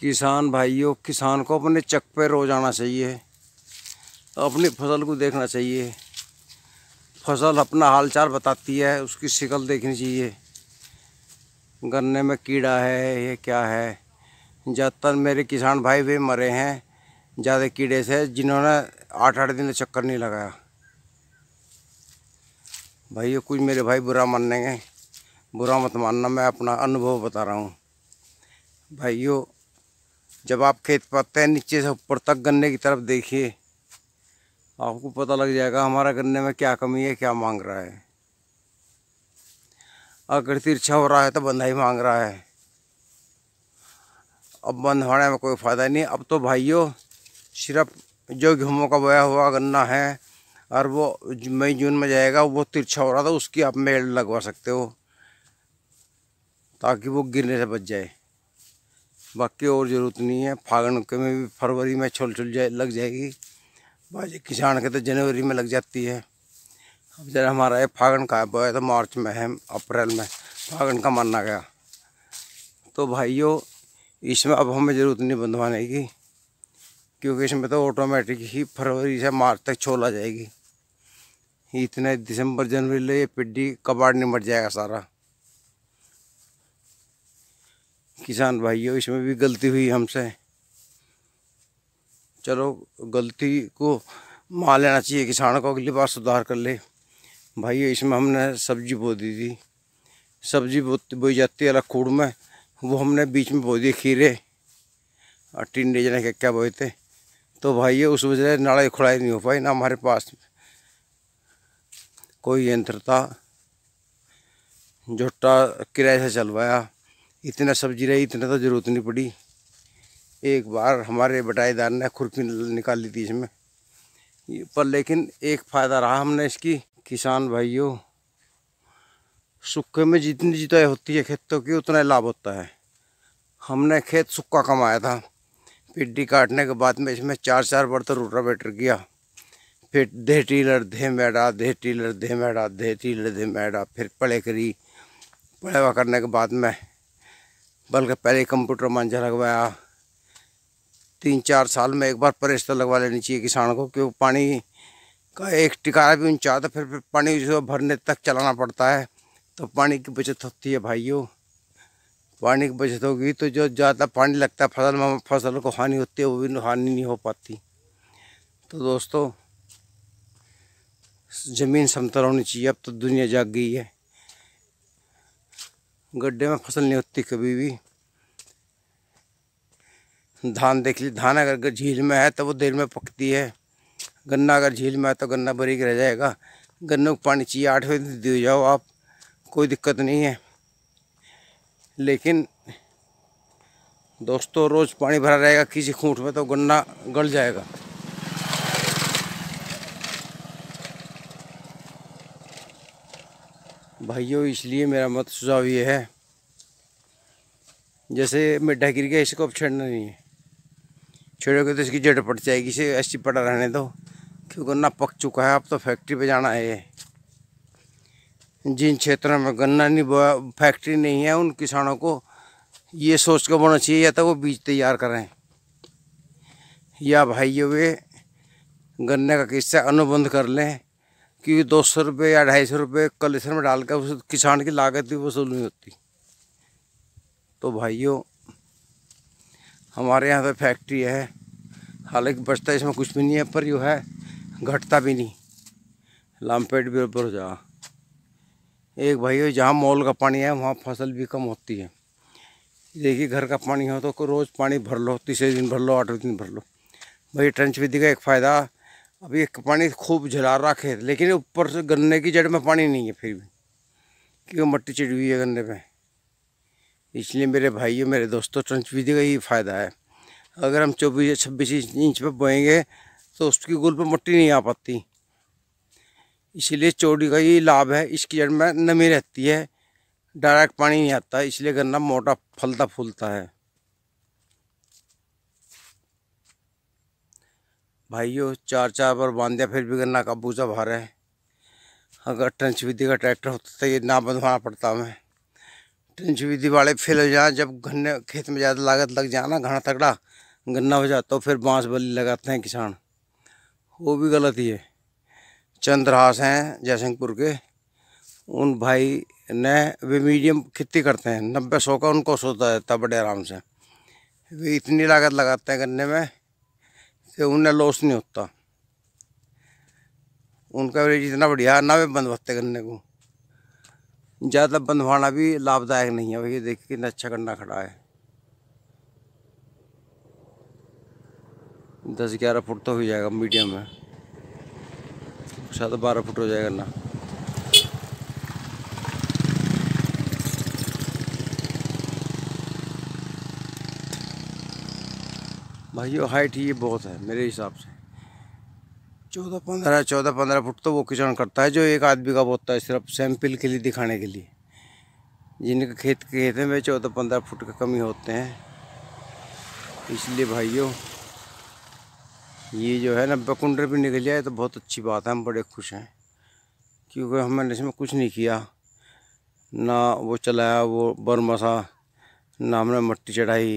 किसान भाइयों किसान को अपने चक पर रोज आना चाहिए अपनी फसल को देखना चाहिए फसल अपना हालचाल बताती है उसकी शिकल देखनी चाहिए गन्ने में कीड़ा है ये क्या है ज़्यादातर मेरे किसान भाई भी मरे हैं ज़्यादा कीड़े से जिन्होंने आठ आठ दिन चक्कर नहीं लगाया भाई ये कुछ मेरे भाई बुरा मानेंगे बुरा मत मानना मैं अपना अनुभव बता रहा हूँ भाइयों जब आप खेत पाते हैं नीचे से ऊपर तक गन्ने की तरफ देखिए आपको पता लग जाएगा हमारा गन्ने में क्या कमी है क्या मांग रहा है अगर तिरछा हो रहा है तो बंधा ही मांग रहा है अब बंद होने में कोई फ़ायदा नहीं अब तो भाइयों सिर्फ जो गेहूँ का बोया हुआ गन्ना है और वो मई जून में जाएगा वो तिरछा हो रहा था उसकी आप मेल लगवा सकते हो ताकि वो गिरने से बच जाए बाकी और ज़रूरत नहीं है फागण के में भी फरवरी में छोल छोल जाए लग जाएगी बाजी किसान के तो जनवरी में लग जाती है अब जरा हमारा ये फागण का बोया तो मार्च में है अप्रैल में फागण का मानना गया तो भाइयों इसमें अब हमें ज़रूरत नहीं बंधवाने की क्योंकि इसमें तो ऑटोमेटिक ही फरवरी से मार्च तक छोल आ जाएगी इतने दिसंबर जनवरी ले पिड्डी कबाड़ निमट जाएगा सारा किसान भाइयों इसमें भी गलती हुई हमसे चलो गलती को मान लेना चाहिए किसान को अगली बार सुधार कर ले भाई इसमें हमने सब्जी बो दी थी सब्जी बोई जाती है अलग खूड़ में वो हमने बीच में बो दिए खीरे और टिंडे जने के क्या बोए थे तो भाई उस वजह से नाड़े खुड़ाई नहीं हो पाई ना हमारे पास कोई यंत्र था झुट्टा किराए से चलवाया इतना सब्जी रही इतना तो ज़रूरत नहीं पड़ी एक बार हमारे बटाईदार ने खुरपी निकाल ली थी इसमें पर लेकिन एक फ़ायदा रहा हमने इसकी किसान भाइयों सूखे में जितनी जुताई होती है खेतों की उतना लाभ होता है हमने खेत सूखा कमाया था पिड्डी काटने के बाद में इसमें चार चार बर्तन तो रोटावेटर किया फिर दे टीलर धे मैडा दे टीलर धे मैडा दे टीलर धे मैडा फिर पड़े करी पड़ेवा करने के बाद में बल्कि पहले कंप्यूटर मांझा लगवाया तीन चार साल में एक बार परेश लगवा लेनी चाहिए किसान को क्योंकि पानी का एक टिकारा भी ऊंचा तो फिर पानी जो भरने तक चलाना पड़ता है तो पानी की बचत होती है भाइयों पानी की बचत होगी तो जो ज़्यादा पानी लगता है फसल में फसल को हानि होती है वो भी हानि नहीं हो पाती तो दोस्तों ज़मीन समतल होनी चाहिए अब तो दुनिया जाग गई है गड्ढे में फसल नहीं होती कभी भी धान देख ली धान अगर झील में है तो वो देर में पकती है गन्ना अगर झील में है तो गन्ना बरीक रह जाएगा गन्ने को पानी चाहिए आठ बजे दे जाओ आप कोई दिक्कत नहीं है लेकिन दोस्तों रोज़ पानी भरा रहेगा किसी खूंट में तो गन्ना गल जाएगा भाइयों इसलिए मेरा मत सुझाव ये है जैसे मिड्ढा गिर गया इसको अब छेड़ना नहीं है छेड़ोगे तो इसकी जड़ पट जाएगी इसे ऐसी पटा रहने दो क्योंकि गन्ना पक चुका है अब तो फैक्ट्री पे जाना है जिन क्षेत्रों में गन्ना नहीं बोया फैक्ट्री नहीं है उन किसानों को ये सोच कर बोना चाहिए या तो वो बीज तैयार करें या भाइयों वे गन्ने का किस्सा अनुबंध कर लें कि दो सौ रुपये या ढाई सौ रुपये कलेसर में डालकर उस किसान की लागत भी वसूल नहीं होती तो भाइयों हमारे यहाँ पे फैक्ट्री है हालांकि बचता इसमें कुछ भी नहीं है पर जो है घटता भी नहीं लामपेट भी ऊपर हो जा एक भाई जहाँ मॉल का पानी है वहाँ फसल भी कम होती है देखिए घर का पानी हो तो रोज़ पानी भर लो तीसरे दिन भर लो आठवें दिन भर लो भाई ट्रेंच विधि का एक फ़ायदा अभी एक पानी खूब झला रहा खेत लेकिन ऊपर से गन्ने की जड़ में पानी नहीं है फिर भी क्योंकि मट्टी चिड़ी हुई है गन्ने में इसलिए मेरे भाइयों मेरे दोस्तों ट्रंच विधि का ही फ़ायदा है अगर हम चौबीस या छब्बीस इंच पर बोएंगे तो उसकी गुल पर मट्टी नहीं आ पाती इसीलिए चौड़ी का ही लाभ है इसकी जड़ में नमी रहती है डायरेक्ट पानी नहीं आता इसलिए गन्ना मोटा फलता फूलता है भाइयों चार चार बार बांध दिया फिर भी गन्ना का बूझा भार है अगर ट्रंच विधि का ट्रैक्टर होता तो ये ना बंधवाना पड़ता हमें ट्रंच विधि वाले फेल हो जाए जब गन्ने खेत में ज़्यादा लागत लग जाए ना घना तगड़ा गन्ना हो जाता तो फिर बांस बल्ली लगाते हैं किसान वो भी गलत ही है चंद्रहास हैं जयसिंहपुर के उन भाई ने वे मीडियम खेती करते हैं नब्बे सौ का उनको सोता रहता बड़े आराम से वे इतनी लागत लगाते हैं गन्ने में से उन्हें लॉस नहीं होता उनका एवरेज इतना बढ़िया ना वे बंदवस्ते करने को ज़्यादा बंधवाना भी लाभदायक नहीं है भैया देखिए कितना अच्छा गन्ना खड़ा है दस ग्यारह फुट तो हो जाएगा मीडियम में शायद बारह फुट हो जाएगा गन्ना भाई हाइट ये बहुत है मेरे हिसाब से चौदह पंद्रह चौदह पंद्रह फुट तो वो किसान करता है जो एक आदमी का बहुत है सिर्फ सैंपल के लिए दिखाने के लिए जिनके खेत के खेत में चौदह पंद्रह फुट का कमी होते हैं इसलिए भाइयों ये जो है ना बकुंडर भी निकल जाए तो बहुत अच्छी बात है हम बड़े खुश हैं क्योंकि हमने इसमें कुछ नहीं किया ना वो चलाया वो बरमसा ना हमने मट्टी चढ़ाई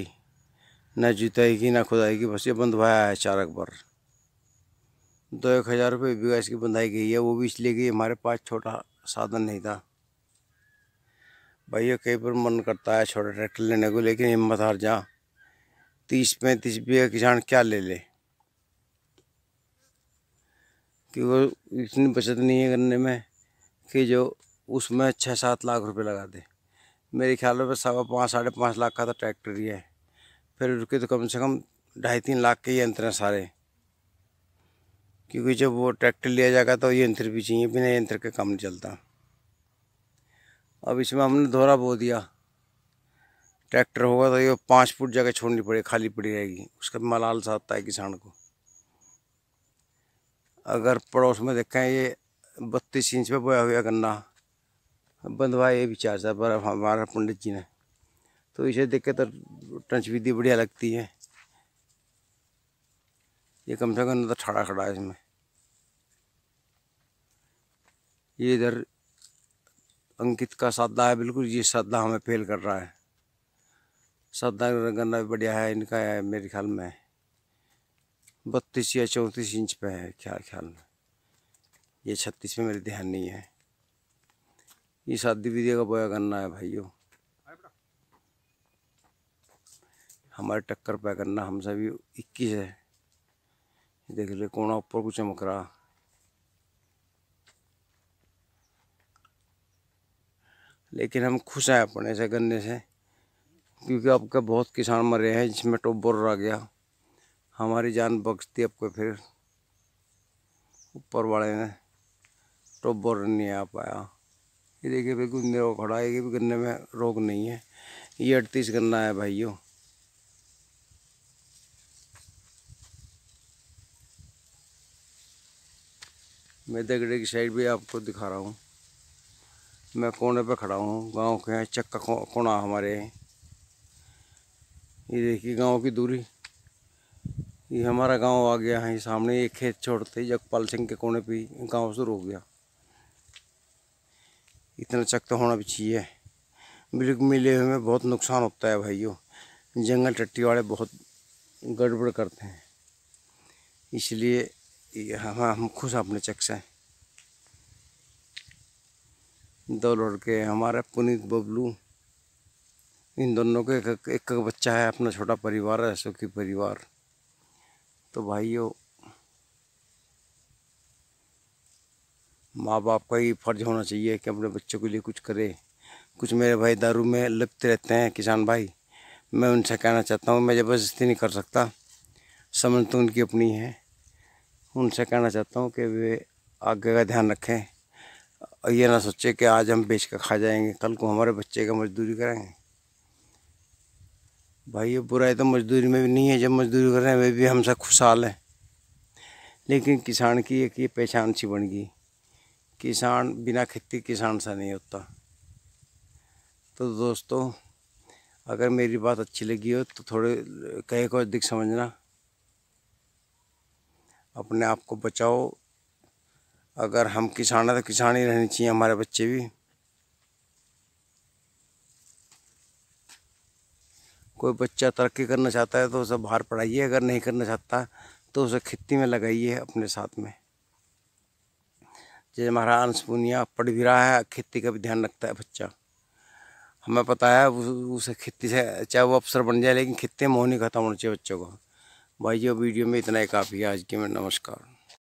न जुताएगी ना खुदाएगी बस ये भाया है चार अकबर दो तो एक हज़ार रुपये बीघा इसकी बंधाई गई है वो भी इसलिए गई हमारे पास छोटा साधन नहीं था भाई ये कई बार मन करता है छोटा ट्रैक्टर लेने को लेकिन हिम्मत हार जा तीस पैंतीस बीघा किसान क्या ले ले कि वो इतनी बचत नहीं है करने में कि जो उसमें छः सात लाख रुपए लगा दे मेरे ख्याल में सवा पाँच साढ़े पाँच लाख का तो ट्रैक्टर ही है फिर रुके तो कम से कम ढाई तीन लाख के यंत्र हैं सारे क्योंकि जब वो ट्रैक्टर लिया जाएगा तो यंत्र भी चाहिए बिना यंत्र के काम नहीं चलता अब इसमें हमने दोहरा बो दिया ट्रैक्टर होगा तो ये पाँच फुट जगह छोड़नी पड़ेगी खाली पड़ी रहेगी उसका मलाल सा आता है किसान को अगर पड़ोस में देखें ये बत्तीस इंच पे बोया हुआ गन्ना बंधवाए ये भी चार पर हमारा पंडित जी ने तो इसे देख के तो टंच विधि बढ़िया लगती है ये कम से कम तो ठाड़ा खड़ा है इसमें ये इधर अंकित का सादा है बिल्कुल ये सादा हमें फेल कर रहा है सादा गन्ना भी बढ़िया है इनका है मेरे ख्याल में बत्तीस या चौंतीस इंच पे है क्या ख्याल में ये छत्तीस पे मेरे ध्यान नहीं है ये शादी विधि का बोया गन्ना है भाइयों हमारे टक्कर पै करना हम सभी इक्कीस है देख ले कौन ऊपर को चमक रहा लेकिन हम खुश हैं अपने से गन्ने से क्योंकि आपके बहुत किसान मरे हैं जिसमें टोबर आ गया हमारी जान बख्शती आपको फिर ऊपर वाले ने टोबर नहीं आ पाया ये देखिए भाई गुंदे खड़ा है कि गन्ने में रोग नहीं है ये अड़तीस गन्ना है भाइयों मैं दगड़े की साइड भी आपको दिखा रहा हूँ मैं कोने पर खड़ा हूँ गांव के हैं चक्का कोना हमारे हैं ये देखिए गांव की दूरी ये हमारा गांव आ गया है सामने ये खेत छोड़ते जगपाल सिंह के कोने पे गांव शुरू हो गया इतना चक तो होना भी चाहिए बिल्कुल मिले हुए में बहुत नुकसान होता है भाइयों जंगल टट्टी वाले बहुत गड़बड़ करते हैं इसलिए हाँ, हाँ खुश अपने चक्सा है दो लड़के हमारे पुनीत बबलू इन दोनों के एक एक बच्चा है अपना छोटा परिवार है सुखी परिवार तो भाइयों माँ बाप का ही फर्ज होना चाहिए कि अपने बच्चों के लिए कुछ करे कुछ मेरे भाई दारू में लिप्त रहते हैं किसान भाई मैं उनसे कहना चाहता हूँ मैं जबरदस्ती नहीं कर सकता समझ तो उनकी अपनी है उनसे कहना चाहता हूँ कि वे आगे का ध्यान रखें और ये ना सोचें कि आज हम बेच कर खा जाएंगे कल को हमारे बच्चे का मजदूरी करेंगे भाई ये बुराई तो मजदूरी में भी नहीं है जब मजदूरी कर रहे हैं वे भी हमसे खुशहाल हैं लेकिन किसान की एक ये पहचान सी बन गई किसान बिना खेती किसान सा नहीं होता तो दोस्तों अगर मेरी बात अच्छी लगी हो तो थोड़े कहे को अधिक समझना अपने आप को बचाओ अगर हम किसान हैं तो किसान ही रहने चाहिए हमारे बच्चे भी कोई बच्चा तरक्की करना चाहता है तो उसे बाहर पढ़ाइए अगर नहीं करना चाहता तो उसे खेती में लगाइए अपने साथ में जैसे हमारा अंश पढ़ भी रहा है खेती का भी ध्यान रखता है बच्चा हमें पता है उसे खेती से चाहे वो अफसर बन जाए लेकिन खेती में हो नहीं खत्म होना चाहिए बच्चों को भाई वीडियो में इतना ही काफ़ी है आज के मैं नमस्कार